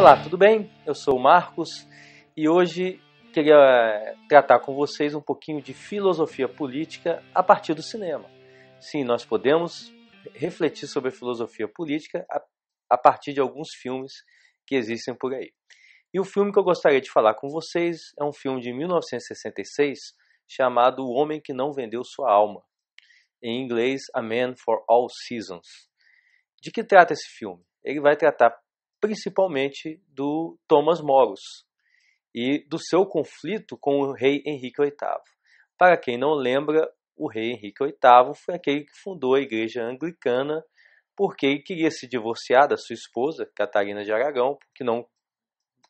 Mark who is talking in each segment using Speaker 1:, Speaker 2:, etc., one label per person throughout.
Speaker 1: Olá, tudo bem? Eu sou o Marcos e hoje queria eh, tratar com vocês um pouquinho de filosofia política a partir do cinema. Sim, nós podemos refletir sobre a filosofia política a, a partir de alguns filmes que existem por aí. E o filme que eu gostaria de falar com vocês é um filme de 1966 chamado O Homem que Não Vendeu Sua Alma. Em inglês, A Man for All Seasons. De que trata esse filme? Ele vai tratar principalmente do Thomas Moros e do seu conflito com o rei Henrique VIII. Para quem não lembra, o rei Henrique VIII foi aquele que fundou a igreja anglicana porque ele queria se divorciar da sua esposa, Catarina de Aragão, porque não,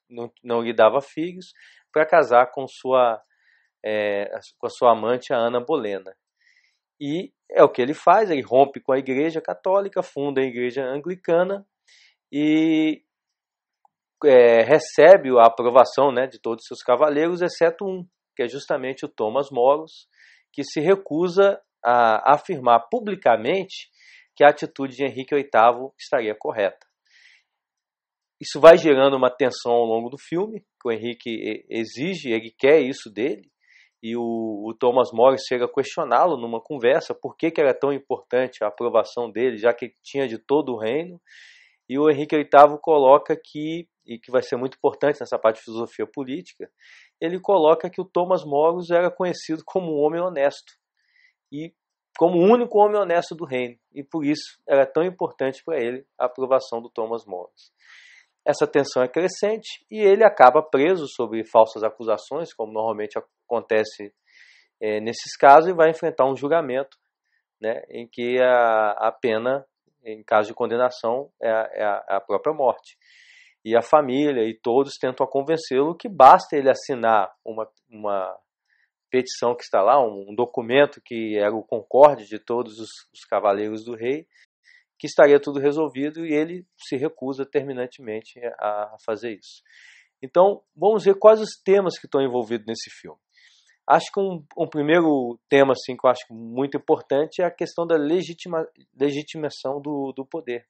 Speaker 1: não, não lhe dava filhos, para casar com sua, é, com a sua amante, a Ana Bolena. E é o que ele faz, ele rompe com a igreja católica, funda a igreja anglicana e é, recebe a aprovação né, de todos os seus cavaleiros, exceto um, que é justamente o Thomas Moros, que se recusa a afirmar publicamente que a atitude de Henrique VIII estaria correta. Isso vai gerando uma tensão ao longo do filme, que o Henrique exige, ele quer isso dele, e o, o Thomas Morris chega a questioná-lo numa conversa por que, que era tão importante a aprovação dele, já que ele tinha de todo o reino, e o Henrique VIII coloca que, e que vai ser muito importante nessa parte de filosofia política, ele coloca que o Thomas Morus era conhecido como um homem honesto e como o único homem honesto do reino, e por isso era tão importante para ele a aprovação do Thomas Morus. Essa tensão é crescente e ele acaba preso sobre falsas acusações, como normalmente acontece é, nesses casos, e vai enfrentar um julgamento né, em que a, a pena em caso de condenação, é, é a, é a própria morte. E a família e todos tentam convencê-lo que basta ele assinar uma, uma petição que está lá, um, um documento que era é o concorde de todos os, os cavaleiros do rei, que estaria tudo resolvido e ele se recusa terminantemente a, a fazer isso. Então, vamos ver quais os temas que estão envolvidos nesse filme. Acho que um, um, primeiro tema assim, que eu acho muito importante é a questão da legitima, legitimação do, do poder.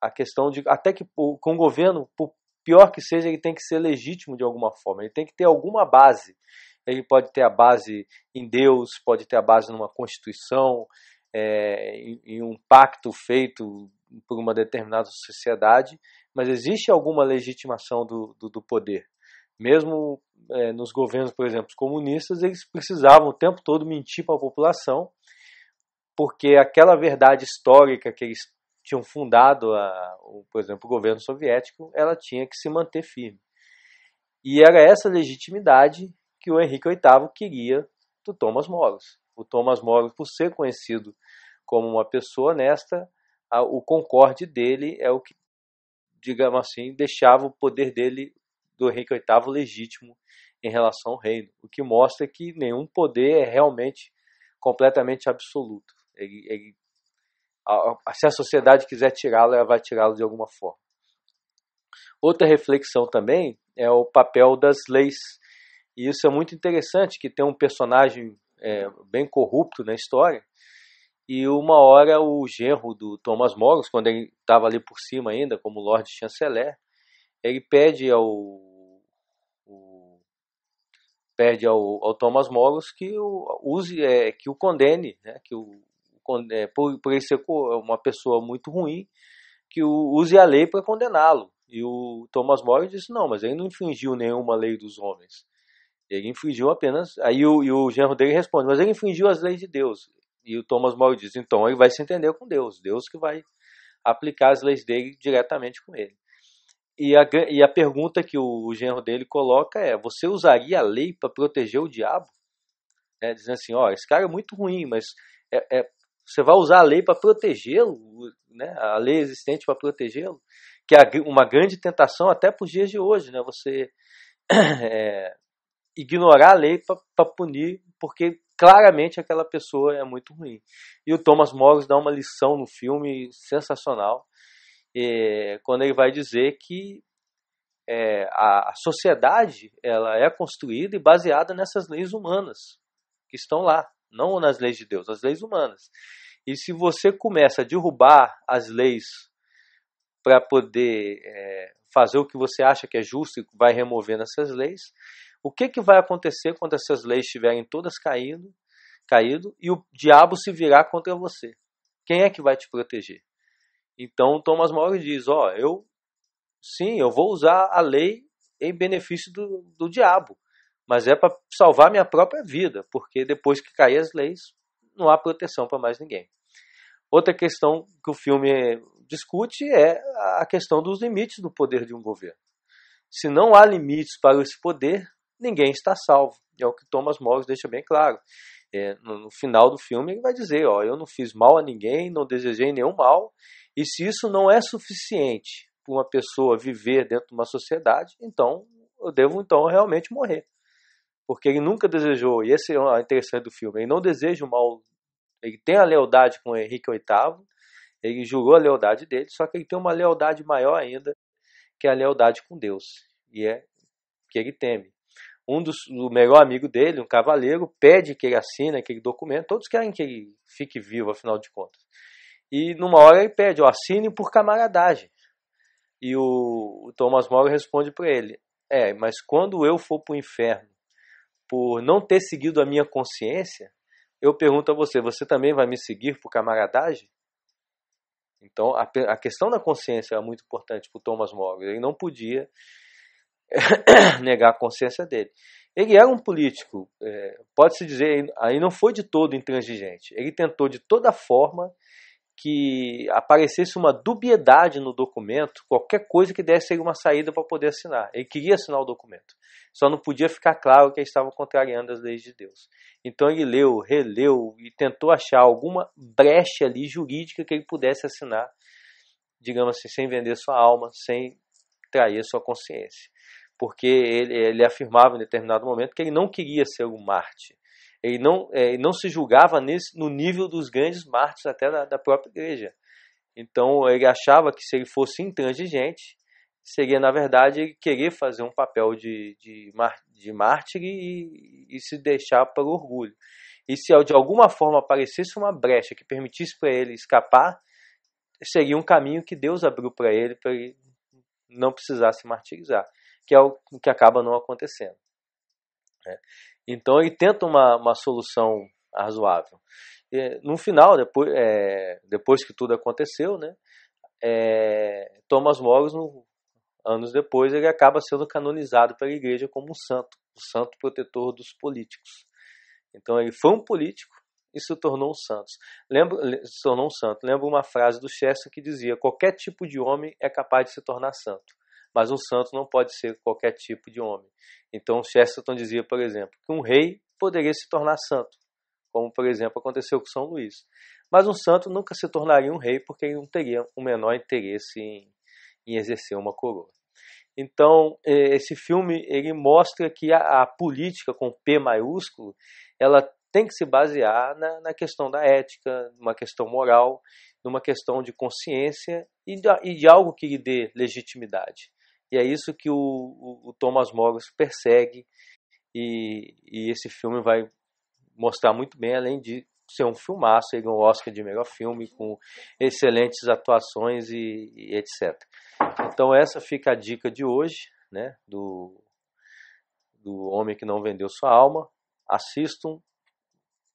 Speaker 1: A questão de até que com o governo, por pior que seja, ele tem que ser legítimo de alguma forma, ele tem que ter alguma base. Ele pode ter a base em Deus, pode ter a base numa constituição, é, em, em um pacto feito por uma determinada sociedade, mas existe alguma legitimação do, do, do poder. Mesmo é, nos governos, por exemplo, comunistas, eles precisavam o tempo todo mentir para a população, porque aquela verdade histórica que eles tinham fundado, a, por exemplo, o governo soviético, ela tinha que se manter firme. E era essa legitimidade que o Henrique VIII queria do Thomas Moros. O Thomas Moros, por ser conhecido como uma pessoa honesta, o concorde dele é o que, digamos assim, deixava o poder dele do Henrique é VIII legítimo em relação ao reino, o que mostra que nenhum poder é realmente completamente absoluto. Ele, ele, a, a, se a sociedade quiser tirá-lo, ela vai tirá-lo de alguma forma. Outra reflexão também é o papel das leis. E isso é muito interessante, que tem um personagem é, bem corrupto na história, e uma hora o genro do Thomas Morris, quando ele estava ali por cima ainda, como Lord Chanceler, ele pede ao pede ao, ao Thomas Molos que o use, é, que o condene, né, que o é, por, por ele ser uma pessoa muito ruim, que o, use a lei para condená-lo. E o Thomas More disse: não, mas ele não infringiu nenhuma lei dos homens. Ele infringiu apenas. Aí o, e o genro dele responde: mas ele infringiu as leis de Deus. E o Thomas More diz: então ele vai se entender com Deus, Deus que vai aplicar as leis dele diretamente com ele. E a, e a pergunta que o, genro dele coloca é: você usaria a lei para proteger o diabo? É, dizendo assim: ó, esse cara é muito ruim, mas é, é você vai usar a lei para protegê-lo, né? a lei existente para protegê-lo, que é uma grande tentação até para os dias de hoje, né? você é, ignorar a lei para punir, porque claramente aquela pessoa é muito ruim. E o Thomas Morris dá uma lição no filme sensacional, é, quando ele vai dizer que é, a, sociedade ela é construída e baseada nessas leis humanas que estão lá, não nas leis de Deus, nas leis humanas. E se você começa a derrubar as leis para poder é, fazer o que você acha que é justo e vai removendo essas leis, o que, que vai acontecer quando essas leis estiverem todas caindo, caído e o diabo se virar contra você? Quem é que vai te proteger? Então Thomas More diz: ó, eu sim, eu vou usar a lei em benefício do, do diabo, mas é para salvar minha própria vida, porque depois que cair as leis, não há proteção para mais ninguém. Outra questão que o filme discute é a questão dos limites do poder de um governo. Se não há limites para esse poder, ninguém está salvo. É o que Thomas More deixa bem claro. É, no, no, final do filme ele vai dizer, ó, eu não fiz mal a ninguém, não desejei nenhum mal, e se isso não é suficiente para uma pessoa viver dentro de uma sociedade, então eu devo então realmente morrer. Porque ele nunca desejou, e esse é o interessante do filme, ele não deseja o mal, ele tem a lealdade com Henrique VIII, ele jurou a lealdade dele, só que ele tem uma lealdade maior ainda, que é a lealdade com Deus, e é que ele teme um dos, o melhor amigo dele, um cavaleiro, pede que ele assine aquele documento. Todos querem que ele fique vivo, afinal de contas. E numa hora ele pede, ó, assine por camaradagem. E o, o Thomas More responde para ele: É, mas quando eu for para o inferno por não ter seguido a minha consciência, eu pergunto a você: você também vai me seguir por camaradagem? Então, a, a questão da consciência é muito importante para o Thomas More. Ele não podia negar a consciência dele. Ele era um político, é, pode-se dizer, aí não foi de todo intransigente. Ele tentou de toda forma que aparecesse uma dubiedade no documento, qualquer coisa que desse ele uma saída para poder assinar. Ele queria assinar o documento, só não podia ficar claro que ele estava contrariando as leis de Deus. Então ele leu, releu e tentou achar alguma brecha ali jurídica que ele pudesse assinar, digamos assim, sem vender sua alma, sem trair sua consciência porque ele, ele afirmava em determinado momento que ele não queria ser um Marte. Ele não, é, ele não se julgava nesse, no nível dos grandes mártires até da, da própria igreja. Então ele achava que se ele fosse intransigente, seria na verdade querer fazer um papel de, de, de mártir e, e se deixar para o orgulho. E se de alguma forma aparecesse uma brecha que permitisse para ele escapar, seria um caminho que Deus abriu para ele para ele não precisar se martirizar que é o que acaba não acontecendo. Né? Então ele tenta uma, uma solução razoável. E, no final, depois, é, depois que tudo aconteceu, né, é, Thomas Morris, no, anos depois, ele acaba sendo canonizado pela igreja como um santo, o um santo protetor dos políticos. Então ele foi um político e se tornou um santo. Lembro, se tornou um santo. Lembro uma frase do Chester que dizia: qualquer tipo de homem é capaz de se tornar santo mas um santo não pode ser qualquer tipo de homem. Então Chesterton dizia, por exemplo, que um rei poderia se tornar santo, como por exemplo aconteceu com São Luís. Mas um santo nunca se tornaria um rei porque ele não teria o menor interesse em, em exercer uma coroa. Então, é, esse filme ele mostra que a, a, política com P maiúsculo, ela tem que se basear na, na questão da ética, numa questão moral, numa questão de consciência e de, e de algo que lhe dê legitimidade. E é isso que o, o, o Thomas Morris persegue e, e, esse filme vai mostrar muito bem, além de ser um filmaço, ele ganhou o Oscar de melhor filme com excelentes atuações e, e etc. Então essa fica a dica de hoje, né, do, do Homem que Não Vendeu Sua Alma. Assistam,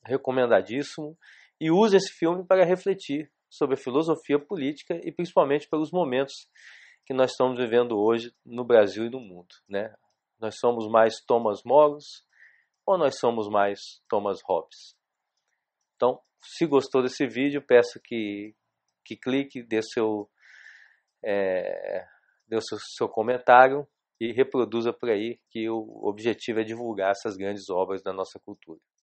Speaker 1: recomendadíssimo, e use esse filme para refletir sobre a filosofia política e principalmente pelos momentos que nós estamos vivendo hoje no Brasil e no mundo, né? Nós somos mais Thomas Morris ou nós somos mais Thomas Hobbes? Então, se gostou desse vídeo, peço que, que clique, dê seu, é, dê seu, seu comentário e reproduza por aí, que o objetivo é divulgar essas grandes obras da nossa cultura.